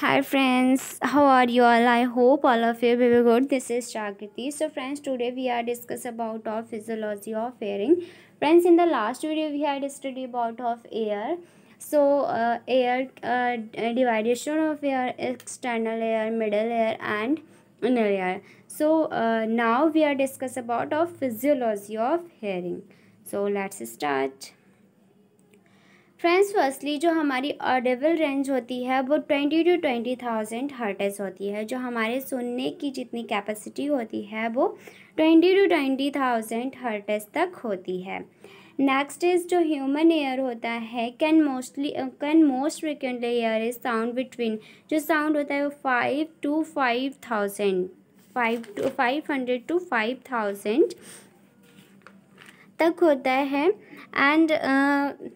Hi friends, how are you all? I hope all of you will be good. This is Chakriti. So friends, today we are discuss about our physiology of hearing. Friends, in the last video we had studied about of air. So uh, air uh, division of air, external air, middle air, and inner air. So uh, now we are discuss about our physiology of hearing. So let's start. Friends firstly जो हमारी audible range होती है वो twenty to twenty thousand hertz होती है जो हमारे सुनने की जितनी कैपेसिटी होती है वो twenty to twenty thousand hertz तक होती है नेक्स्ट इज जो ह्यूमन ईयर होता है can mostly can most frequently ear is sound between जो साउंड होता है वो five to five thousand five to five hundred to five thousand तक होता है एंड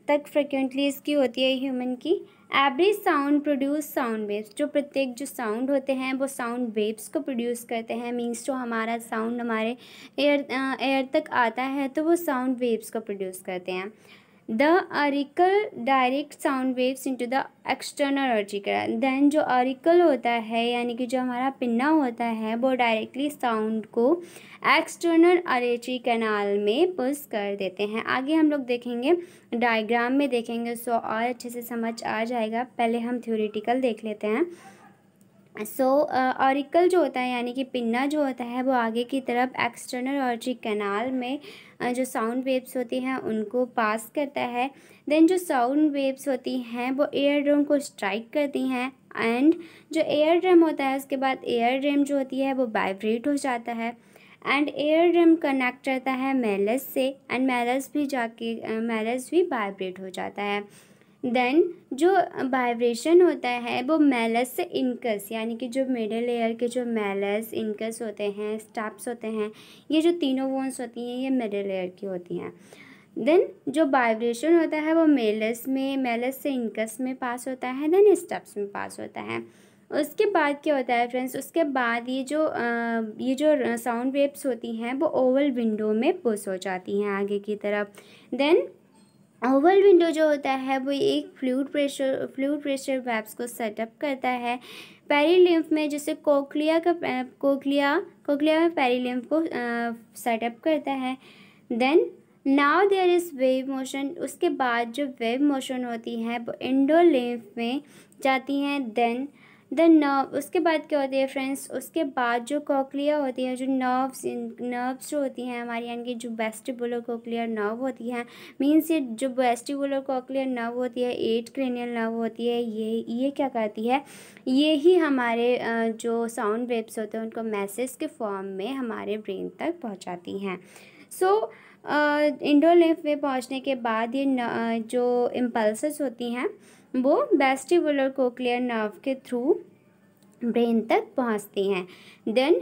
तक फ्रिक्वेंटली इसकी होती है ह्यूमन की every sound produce sound waves जो प्रत्येक जो साउंड होते हैं वो साउंड वेव्स को प्रोड्यूस करते हैं मीन्स जो हमारा साउंड हमारे एयर एयर तक आता है तो वो साउंड वेव्स को प्रोड्यूस करते हैं the auricle direct sound waves into the external auditory then जो आरिकल होता है यानी कि जो हमारा पिन्ना होता है वो डायरेक्टली साउंड को एक्सटर्नल अरेची कैनाल में पुश कर देते हैं आगे हम लोग देखेंगे डायग्राम में देखेंगे सो और अच्छे से समझ आ जाएगा पहले हम थ्योरेटिकल देख लेते हैं सो ऑरिकल uh, जो होता है यानी कि पिन्ना जो होता है वो आगे की तरफ एक्सटर्नल ऑर्जी कैनाल में uh, जो साउंड वेव्स होती हैं उनको पास करता है देन जो साउंड वेव्स होती हैं वो एयर ड्रम को स्ट्राइक करती हैं एंड जो एयर ड्रम होता है उसके बाद एयर ड्रम जो होती है वो वाइब्रेट हो जाता है एंड एयर ड्रम कनेक्ट रहता है मेलस से एंड मेलस भी जाके मेलस uh, भी वाइब्रेट हो जाता है देन जो वाइब्रेशन होता है वो मेलस से इनकस यानी कि जो मिडल लेयर के जो मेलस इनकस होते हैं स्टाप्स होते हैं ये जो तीनों वोन्स होती हैं ये मिडल लेयर की होती हैं देन जो वाइब्रेशन होता है वो मेलस में मेलस से इनकस में पास होता है देन स्टाप्स में पास होता है उसके बाद क्या होता है फ्रेंड्स उसके बाद ये जो आ, ये जो साउंड वेव्स होती हैं वो ओवल विंडो में पुश हो जाती हैं आगे की तरफ देन ओवल विंडो जो होता है वो एक fluid pressure fluid pressure waves को सेटअप करता है पेरीलिम्फ में जैसे कोकलिया का कोकलिया कोकलिया में पेरीलिम्फ को सेटअप करता है then now there is wave motion उसके बाद जो वेव मोशन होती है वो इंडो लिम्फ में जाती हैं देन देन नर्व उसके बाद क्या होती है फ्रेंड्स उसके बाद जो कोकलिया होती है जो नर्व्स नर्व्स जो होती हैं हमारी यानी कि जो बेस्टिबुलर कोकलियर नर्व होती हैं मीन्स ये जो बेस्टिबुलर कोकलियर नर्व होती है एट क्रेनियल नर्व होती है ये ये क्या करती है ये ही हमारे जो साउंड वेब्स होते हैं उनको मैसेज के फॉर्म में हमारे ब्रेन तक पहुँचाती हैं सो इंडोलिफ में पहुँचने के बाद ये न, जो इम्पल्स होती हैं वो बेस्टिबुलर कोक्लियर नर्व के थ्रू ब्रेन तक पहुँचती हैं then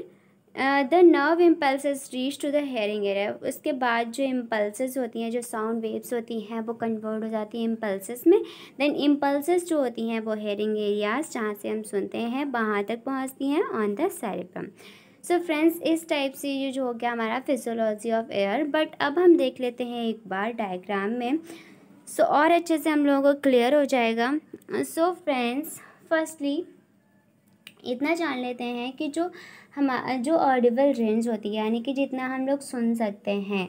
the nerve impulse reach to the hearing area उसके बाद जो इम्पल्स होती हैं जो साउंड वेव्स होती हैं वो कन्वर्ट हो जाती हैं इम्पल्स में देन इम्पल्स जो होती हैं वो हेयरिंग एरियाज जहाँ से हम सुनते हैं वहाँ तक पहुँचती हैं on the cerebrum so friends इस टाइप से ये जो हो गया हमारा फिजोलॉजी ऑफ एयर बट अब हम देख लेते हैं एक बार डायग्राम में सो और अच्छे से हम लोगों को क्लियर हो जाएगा सो फ्रेंड्स फर्स्टली इतना जान लेते हैं कि जो हम जो ऑडिबल रेंज होती है यानी कि जितना हम लोग सुन सकते हैं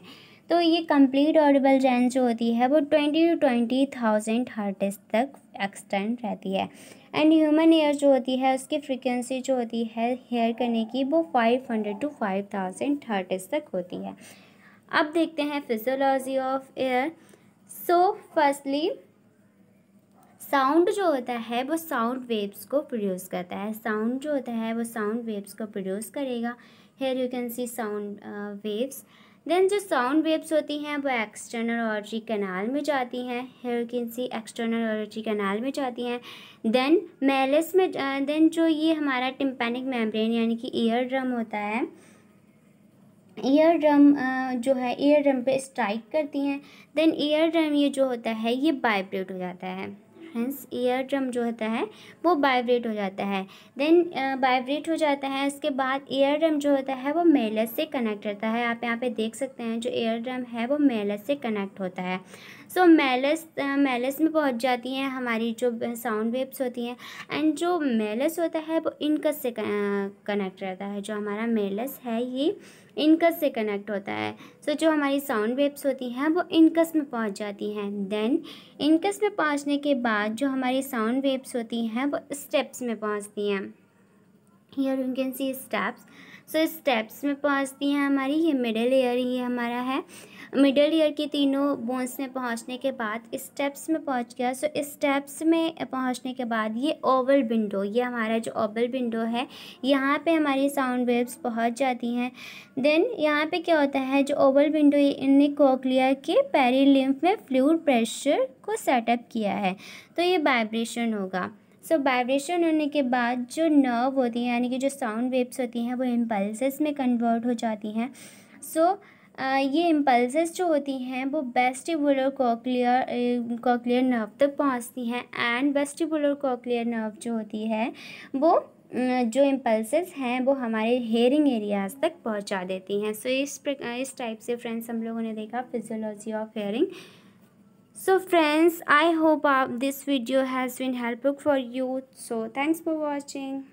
तो ये कंप्लीट ऑडिबल रेंज जो होती है वो twenty to twenty thousand hertz तक एक्सटेंड रहती है एंड ह्यूमन ईयर जो होती है उसकी फ्रिक्वेंसी जो होती है हेयर करने की वो five hundred to five thousand hertz तक होती है अब देखते हैं physiology of ear so firstly sound जो होता है वो साउंड वेव्स को प्रोड्यूस करता है साउंड जो होता है वो साउंड वेव्स को प्रोड्यूस करेगा here you can see sound waves then जो साउंड वेव्स होती हैं वो एक्सटर्नल ऑर्जी कैनाल में जाती हैं here you can see external ऑर्जी कैनाल में जाती हैं देन मेलेस में देन uh, जो ये हमारा टिम्पेनिक मेम्ब्रेन यानी कि ईयर ड्रम होता है ईयर ड्रम जो है ईयर ड्रम पे स्ट्राइक करती हैं देन ईयर ड्रम ये जो होता है ये वाइब्रेट हो जाता है फ्रेंड्स ईयर ड्रम जो होता है वो वाइब्रेट हो जाता है देन वाइब्रेट हो जाता है इसके बाद ईयर ड्रम जो होता है वो मेलस से कनेक्ट रहता है आप यहाँ पे देख सकते हैं जो ईयर ड्रम है वो मेलस से कनेक्ट होता है सो so, मेलस मेलस में पहुँच जाती हैं हमारी जो साउंड वेव्स होती हैं एंड जो मेलस होता है वो इनकस से कनेक्ट रहता है जो हमारा मेलस है ये इनकस से कनेक्ट होता है सो so, जो हमारी साउंड वेव्स होती हैं वो इनकस में पहुंच जाती हैं देन इनकस में पहुंचने के बाद जो हमारी साउंड वेव्स होती हैं वो स्टेप्स में पहुंचती हैं here you can see stapes so stapes में पहुंचती हैं हमारी ये मिडल ईयर ही हमारा है मिडल ईयर की तीनों बोन्स में पहुंचने के बाद स्टेप्स में पहुंच गया सो स्टेप्स में पहुंचने के बाद ये ओवल विंडो ये हमारा जो ओवल विंडो है यहाँ पे हमारी साउंड वेव्स पहुंच जाती हैं देन यहाँ पे क्या होता है जो ओवल विंडो ये इनने कोकलिया के पेरी लिम्फ में फ्लूड प्रेशर को सेटअप किया है तो ये वाइब्रेशन होगा सो वाइब्रेशन होने के बाद जो नर्व होती हैं यानी कि जो साउंड वेव्स होती हैं वो इम्पल्सिस में कन्वर्ट हो जाती हैं सो so, ये इम्पल्सिस जो होती हैं वो वेस्टिबुलर कॉकलियर कॉकलियर नर्व तक पहुंचती हैं एंड वेस्टिबुलर कॉकलियर नर्व जो होती है वो जो इम्पल्सिस हैं वो हमारे हेयरिंग एरियाज तक पहुंचा देती हैं सो so, इस इस टाइप से फ्रेंड्स हम लोगों ने देखा physiology of hearing so friends i hope uh, this video has been helpful for you so thanks for watching